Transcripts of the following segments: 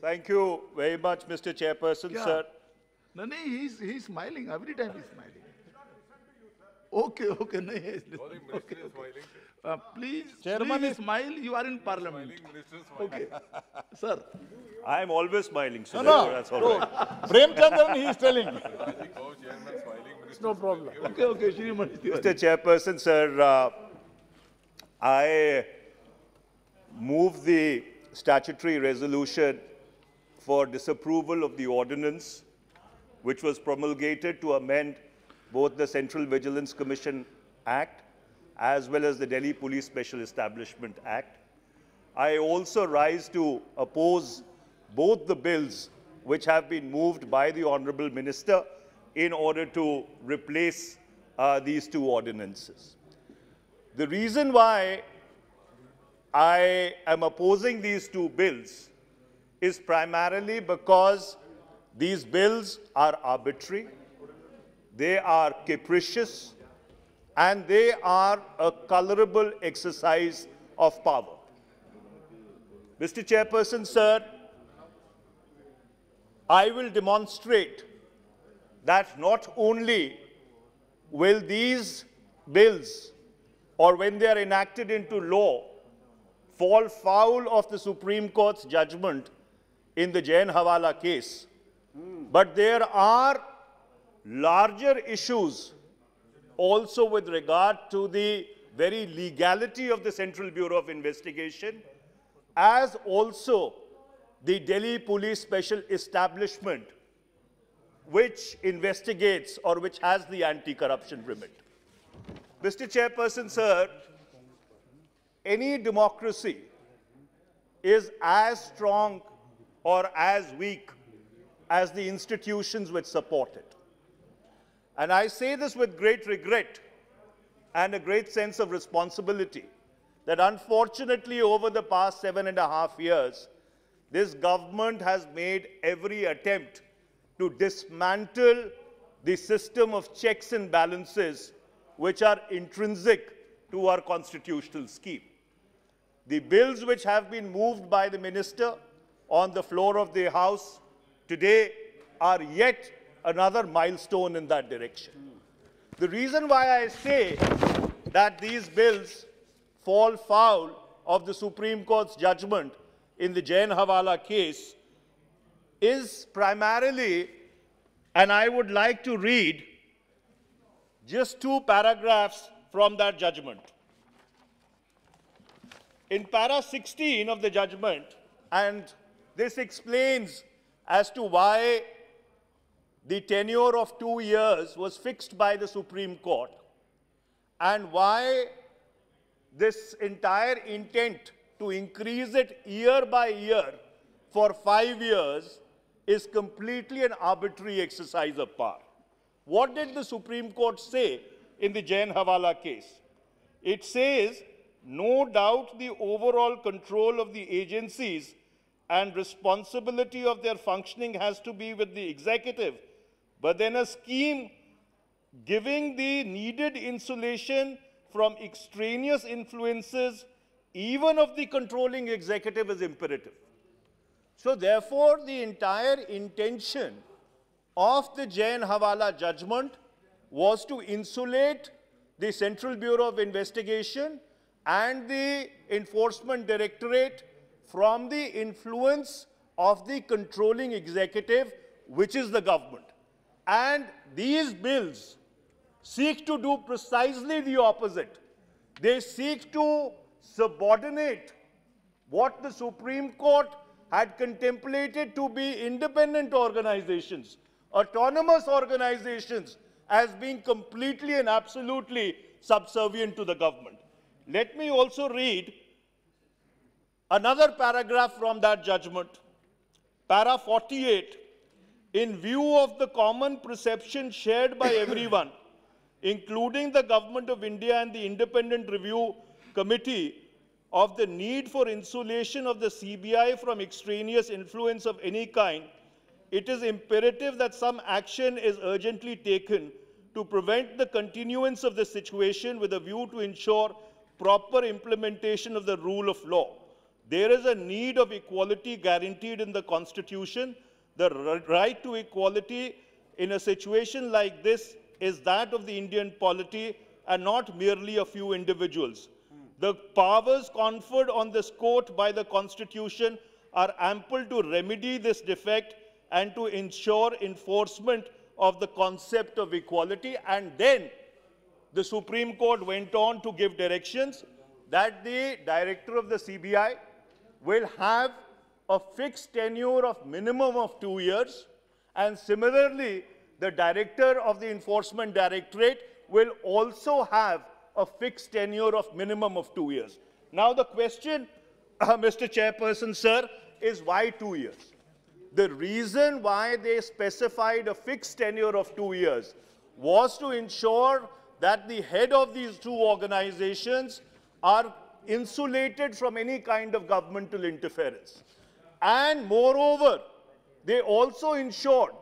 Thank you very much, Mr. Chairperson, sir. No, no, he's, he's smiling. Every time he's smiling. Okay, okay, no, Okay, uh, please, Chairman smile. You are in parliament. Okay, sir. I am always smiling, sir. No, no. That's all no. right. he is telling. no problem. Okay, okay, Shri Mr. Chairperson, sir. Uh, I move the statutory resolution for disapproval of the ordinance which was promulgated to amend both the Central Vigilance Commission Act as well as the Delhi Police Special Establishment Act. I also rise to oppose both the bills which have been moved by the Honorable Minister in order to replace uh, these two ordinances. The reason why I am opposing these two bills is primarily because these bills are arbitrary, they are capricious, and they are a colorable exercise of power. Mr. Chairperson, sir, I will demonstrate that not only will these bills or when they are enacted into law fall foul of the Supreme Court's judgment in the Jain Hawala case. But there are larger issues also with regard to the very legality of the Central Bureau of Investigation as also the Delhi Police Special Establishment which investigates or which has the anti-corruption remit. Mr. Chairperson, sir, any democracy is as strong or as weak as the institutions which support it. And I say this with great regret and a great sense of responsibility that unfortunately over the past seven and a half years, this government has made every attempt to dismantle the system of checks and balances which are intrinsic to our constitutional scheme. The bills which have been moved by the minister on the floor of the House today are yet another milestone in that direction. The reason why I say that these bills fall foul of the Supreme Court's judgment in the Jain Hawala case is primarily, and I would like to read just two paragraphs from that judgment. In para 16 of the judgment, and this explains as to why the tenure of two years was fixed by the Supreme Court and why this entire intent to increase it year by year for five years is completely an arbitrary exercise of power. What did the Supreme Court say in the Jain Hawala case? It says, no doubt the overall control of the agencies and responsibility of their functioning has to be with the executive. But then a scheme giving the needed insulation from extraneous influences, even of the controlling executive, is imperative. So therefore, the entire intention of the Jain Hawala judgment was to insulate the Central Bureau of Investigation and the Enforcement Directorate from the influence of the controlling executive, which is the government. And these bills seek to do precisely the opposite. They seek to subordinate what the Supreme Court had contemplated to be independent organizations autonomous organizations as being completely and absolutely subservient to the government. Let me also read another paragraph from that judgment. Para 48, in view of the common perception shared by everyone, including the Government of India and the Independent Review Committee, of the need for insulation of the CBI from extraneous influence of any kind, it is imperative that some action is urgently taken to prevent the continuance of the situation with a view to ensure proper implementation of the rule of law. There is a need of equality guaranteed in the Constitution. The right to equality in a situation like this is that of the Indian polity and not merely a few individuals. The powers conferred on this court by the Constitution are ample to remedy this defect and to ensure enforcement of the concept of equality. And then the Supreme Court went on to give directions that the director of the CBI will have a fixed tenure of minimum of two years. And similarly, the director of the Enforcement Directorate will also have a fixed tenure of minimum of two years. Now the question, uh, Mr. Chairperson, sir, is why two years? The reason why they specified a fixed tenure of two years was to ensure that the head of these two organizations are insulated from any kind of governmental interference. And moreover, they also ensured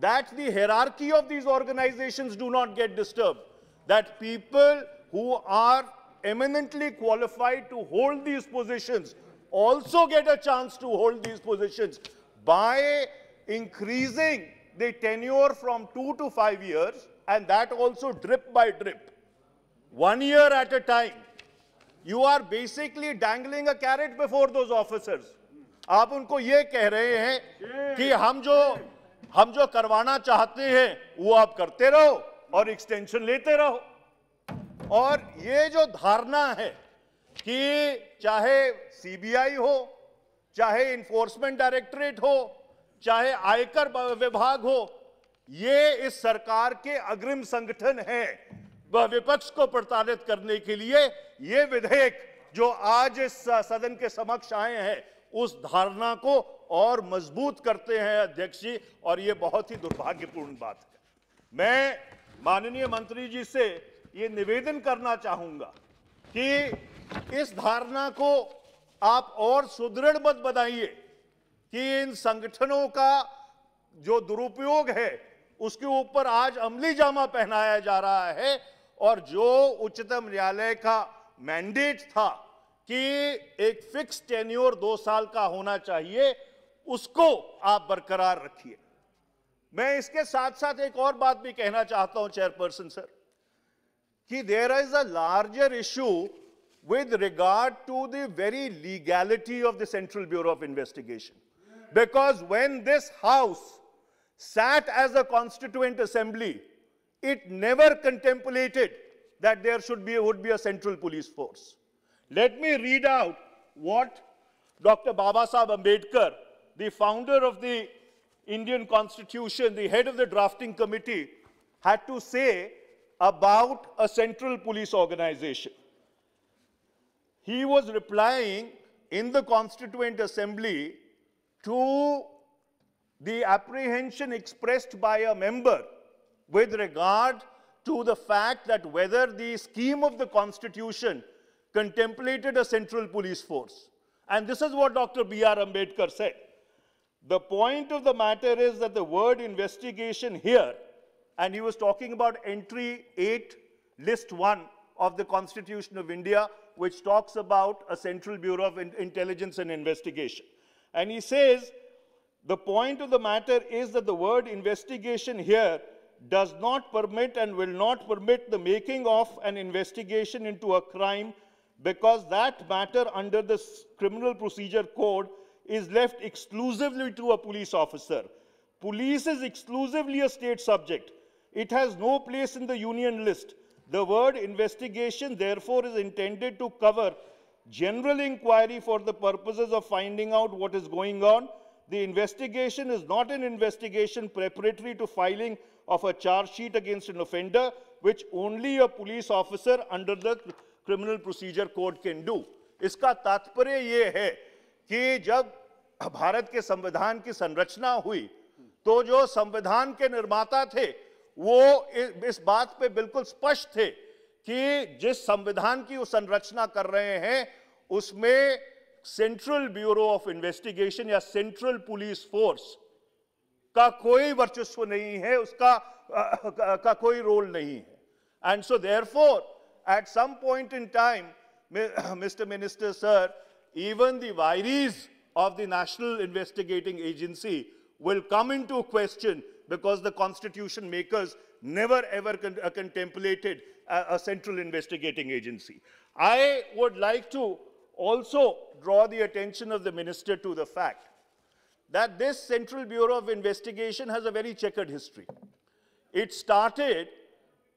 that the hierarchy of these organizations do not get disturbed, that people who are eminently qualified to hold these positions also get a chance to hold these positions by increasing the tenure from two to five years, and that also drip by drip, one year at a time, you are basically dangling a carrot before those officers. आप उनको ये कह रहे हैं कि हम जो हम जो करवाना चाहते हैं वो आप करते रहो और एक्सटेंशन लेते रहो और ये जो धारणा है कि चाहे सीबीआई हो चाहे इन्फोर्समेंट डायरेक्टरेट हो चाहे आयकर विभाग हो ये इस सरकार के अग्रिम संगठन है वह विपक्ष को प्रताड़ित करने के लिए ये विधेयक जो आज इस सदन के समक्ष आए हैं उस धारणा को और मजबूत करते हैं अध्यक्ष जी और ये बहुत ही दुर्भाग्यपूर्ण बात है मैं माननीय मंत्री जी से ये निवेदन करना चाहूंगा कि इस धारणा को आप और सुदृढ़ मत बनाइए कि इन संगठनों का जो दुरुपयोग है उसके ऊपर आज अमली जामा पहनाया जा रहा है और जो उच्चतम न्यायालय का मैंडेट था कि एक फिक्स टेन्योर दो साल का होना चाहिए उसको आप बरकरार रखिए मैं इसके साथ साथ एक और बात भी कहना चाहता हूं चेयरपर्सन सर कि there is a larger issue with regard to the very legality of the Central Bureau of Investigation. Because when this House sat as a Constituent Assembly, it never contemplated that there should be, would be a central police force. Let me read out what Dr. Babasaheb Ambedkar, the founder of the Indian Constitution, the head of the drafting committee, had to say about a central police organization he was replying in the Constituent Assembly to the apprehension expressed by a member with regard to the fact that whether the scheme of the Constitution contemplated a central police force. And this is what Dr. B.R. Ambedkar said. The point of the matter is that the word investigation here, and he was talking about entry 8, list 1 of the Constitution of India, which talks about a Central Bureau of in Intelligence and Investigation. And he says, the point of the matter is that the word investigation here does not permit and will not permit the making of an investigation into a crime because that matter under the criminal procedure code is left exclusively to a police officer. Police is exclusively a state subject. It has no place in the union list. The word investigation, therefore, is intended to cover general inquiry for the purposes of finding out what is going on. The investigation is not an investigation preparatory to filing of a charge sheet against an offender, which only a police officer under the criminal procedure code can do. इसका तात्पर्य ये है कि जब भारत के संविधान की संरचना हुई तो जो संविधान के निर्माता थे वो इस बात पे बिल्कुल स्पष्ट थे कि जिस संविधान की वो संरचना कर रहे हैं उसमें सेंट्रल ब्यूरो ऑफ इन्वेस्टिगेशन या सेंट्रल पुलिस फोर्स का कोई वर्चस्व नहीं है उसका का, का कोई रोल नहीं है and so for at some point in time mister minister sir even the of the national investigating agency will come into question because the constitution makers never ever con uh, contemplated a, a central investigating agency. I would like to also draw the attention of the minister to the fact that this Central Bureau of Investigation has a very checkered history. It started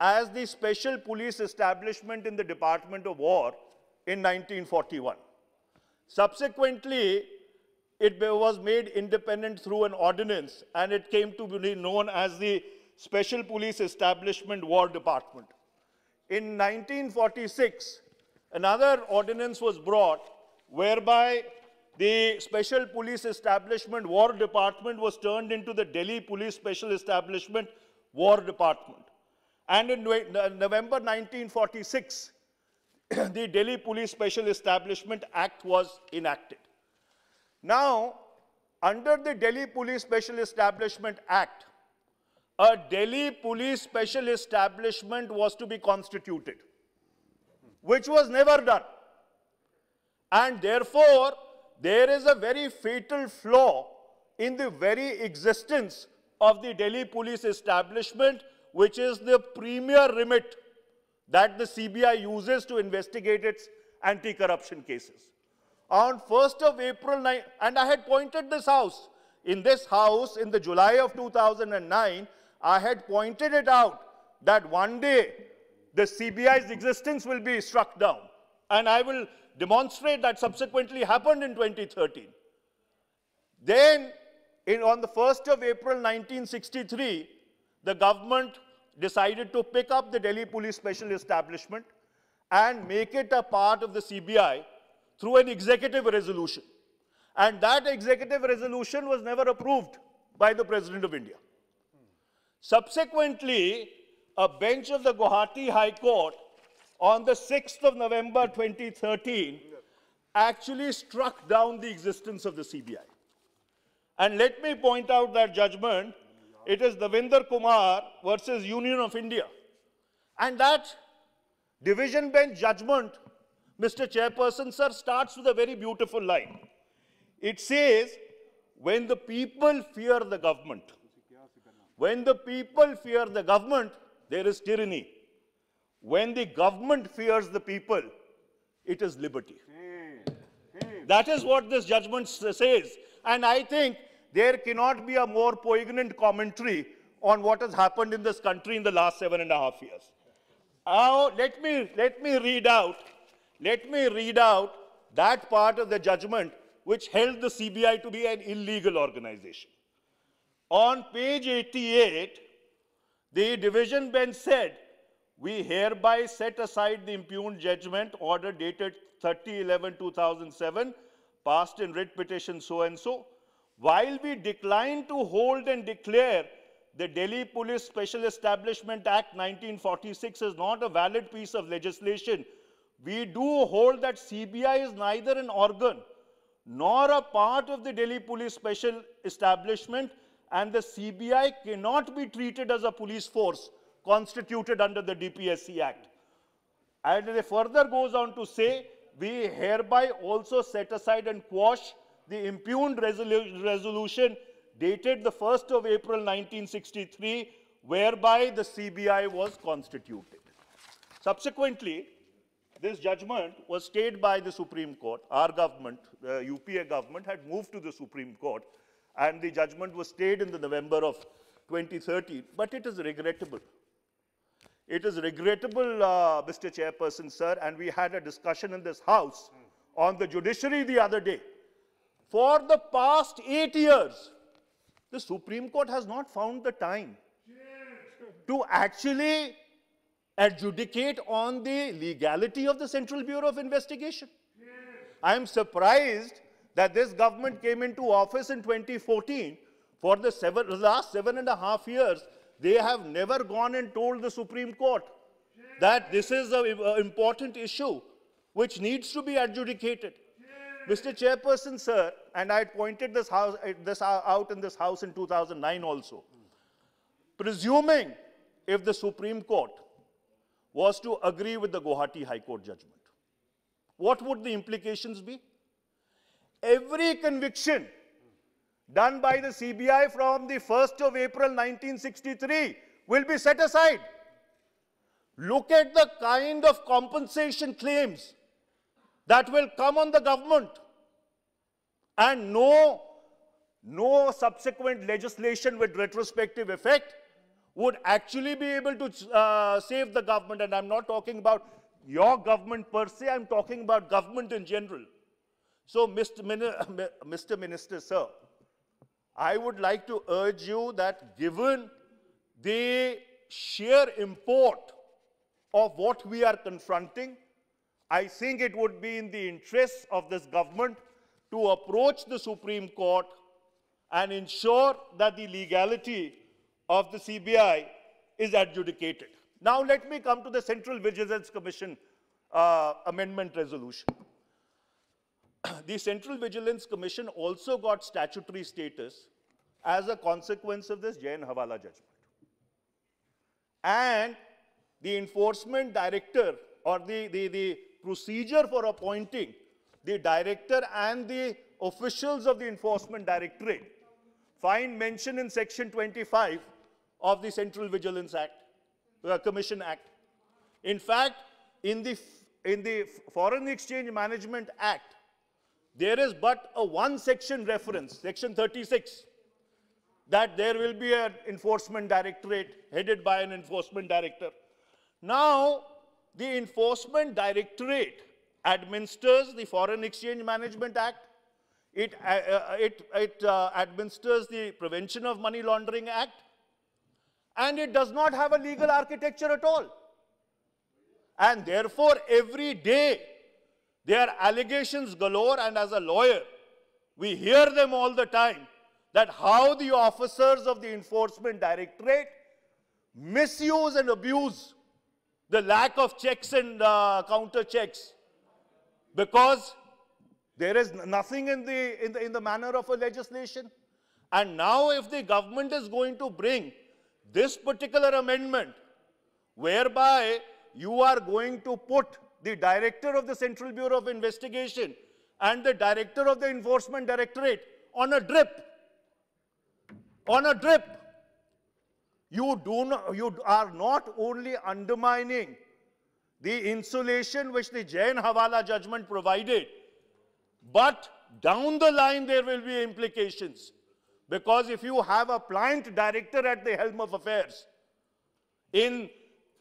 as the special police establishment in the Department of War in 1941. Subsequently, it was made independent through an ordinance, and it came to be known as the Special Police Establishment War Department. In 1946, another ordinance was brought whereby the Special Police Establishment War Department was turned into the Delhi Police Special Establishment War Department. And in November 1946, the Delhi Police Special Establishment Act was enacted. Now, under the Delhi Police Special Establishment Act, a Delhi Police Special Establishment was to be constituted, which was never done. And therefore, there is a very fatal flaw in the very existence of the Delhi police establishment, which is the premier remit that the CBI uses to investigate its anti-corruption cases. On 1st of April, and I had pointed this house. In this house, in the July of 2009, I had pointed it out that one day the CBI's existence will be struck down. And I will demonstrate that subsequently happened in 2013. Then, in, on the 1st of April 1963, the government decided to pick up the Delhi Police Special Establishment and make it a part of the CBI through an executive resolution. And that executive resolution was never approved by the President of India. Subsequently, a bench of the Guwahati High Court on the 6th of November 2013 actually struck down the existence of the CBI. And let me point out that judgment. It is Davinder Kumar versus Union of India. And that division bench judgment Mr. Chairperson, sir, starts with a very beautiful line. It says, when the people fear the government, when the people fear the government, there is tyranny. When the government fears the people, it is liberty. That is what this judgment says. And I think there cannot be a more poignant commentary on what has happened in this country in the last seven and a half years. Now, let me, let me read out let me read out that part of the judgment which held the CBI to be an illegal organization. On page 88, the division bench said, we hereby set aside the impugned judgment order dated 30-11-2007, passed in writ petition so-and-so, while we decline to hold and declare the Delhi Police Special Establishment Act 1946 is not a valid piece of legislation we do hold that CBI is neither an organ nor a part of the Delhi police special establishment and the CBI cannot be treated as a police force constituted under the DPSC Act. And they further goes on to say, we hereby also set aside and quash the impugned resolu resolution dated the 1st of April 1963, whereby the CBI was constituted. Subsequently, this judgment was stayed by the Supreme Court. Our government, the UPA government, had moved to the Supreme Court, and the judgment was stayed in the November of 2013. But it is regrettable. It is regrettable, uh, Mr. Chairperson, sir, and we had a discussion in this House on the judiciary the other day. For the past eight years, the Supreme Court has not found the time to actually adjudicate on the legality of the Central Bureau of Investigation. Yes. I am surprised that this government came into office in 2014. For the seven, last seven and a half years, they have never gone and told the Supreme Court that this is an important issue which needs to be adjudicated. Yes. Mr. Chairperson, sir, and I pointed this, house, eh, this out in this house in 2009 also, presuming if the Supreme Court was to agree with the Guwahati High Court judgment. What would the implications be? Every conviction done by the CBI from the 1st of April 1963 will be set aside. Look at the kind of compensation claims that will come on the government and no, no subsequent legislation with retrospective effect would actually be able to uh, save the government. And I'm not talking about your government per se, I'm talking about government in general. So, Mr. Min Mr. Minister, sir, I would like to urge you that given the sheer import of what we are confronting, I think it would be in the interests of this government to approach the Supreme Court and ensure that the legality of the CBI is adjudicated. Now let me come to the Central Vigilance Commission uh, amendment resolution. the Central Vigilance Commission also got statutory status as a consequence of this Jain Hawala judgment. And the enforcement director or the, the, the procedure for appointing the director and the officials of the enforcement directorate find mention in section 25 of the Central Vigilance Act, the uh, Commission Act. In fact, in the, in the Foreign Exchange Management Act, there is but a one section reference, section 36, that there will be an enforcement directorate headed by an enforcement director. Now, the enforcement directorate administers the Foreign Exchange Management Act, it, uh, uh it, it uh, administers the Prevention of Money Laundering Act, and it does not have a legal architecture at all. And therefore, every day, there are allegations galore, and as a lawyer, we hear them all the time, that how the officers of the Enforcement Directorate misuse and abuse the lack of checks and uh, counter checks because there is nothing in the, in the, in the manner of a legislation. And now if the government is going to bring this particular amendment whereby you are going to put the director of the Central Bureau of Investigation and the director of the Enforcement Directorate on a drip. On a drip. You, do you are not only undermining the insulation which the Jain Hawala judgment provided, but down the line there will be implications. Because if you have a plant director at the helm of affairs in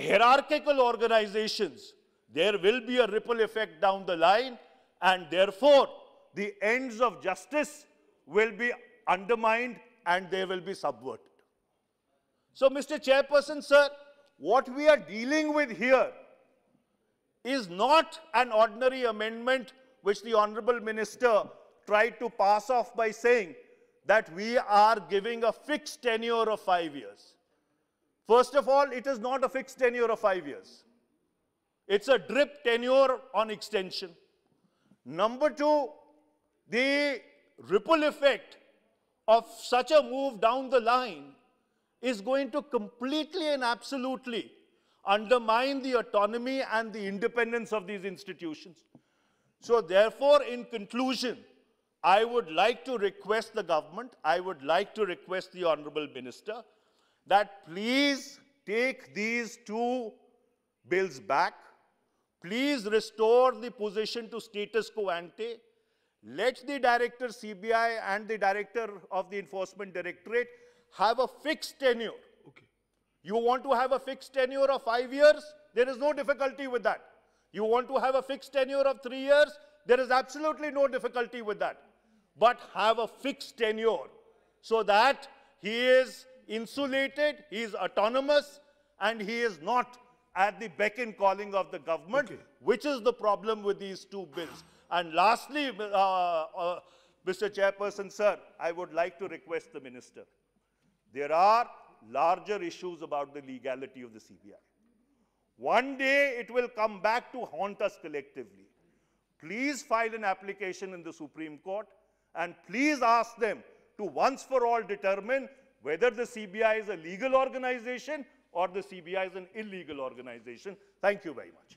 hierarchical organizations, there will be a ripple effect down the line and therefore the ends of justice will be undermined and they will be subverted. So, Mr. Chairperson, sir, what we are dealing with here is not an ordinary amendment which the Honorable Minister tried to pass off by saying that we are giving a fixed tenure of five years. First of all, it is not a fixed tenure of five years. It's a drip tenure on extension. Number two, the ripple effect of such a move down the line is going to completely and absolutely undermine the autonomy and the independence of these institutions. So therefore, in conclusion, I would like to request the government, I would like to request the Honorable Minister that please take these two bills back. Please restore the position to status quo ante. Let the director CBI and the director of the enforcement directorate have a fixed tenure. Okay. You want to have a fixed tenure of five years? There is no difficulty with that. You want to have a fixed tenure of three years? There is absolutely no difficulty with that but have a fixed tenure so that he is insulated, he is autonomous, and he is not at the beck and calling of the government, okay. which is the problem with these two bills. And lastly, uh, uh, Mr. Chairperson, sir, I would like to request the minister. There are larger issues about the legality of the CBI. One day it will come back to haunt us collectively. Please file an application in the Supreme Court and please ask them to once for all determine whether the CBI is a legal organization or the CBI is an illegal organization. Thank you very much.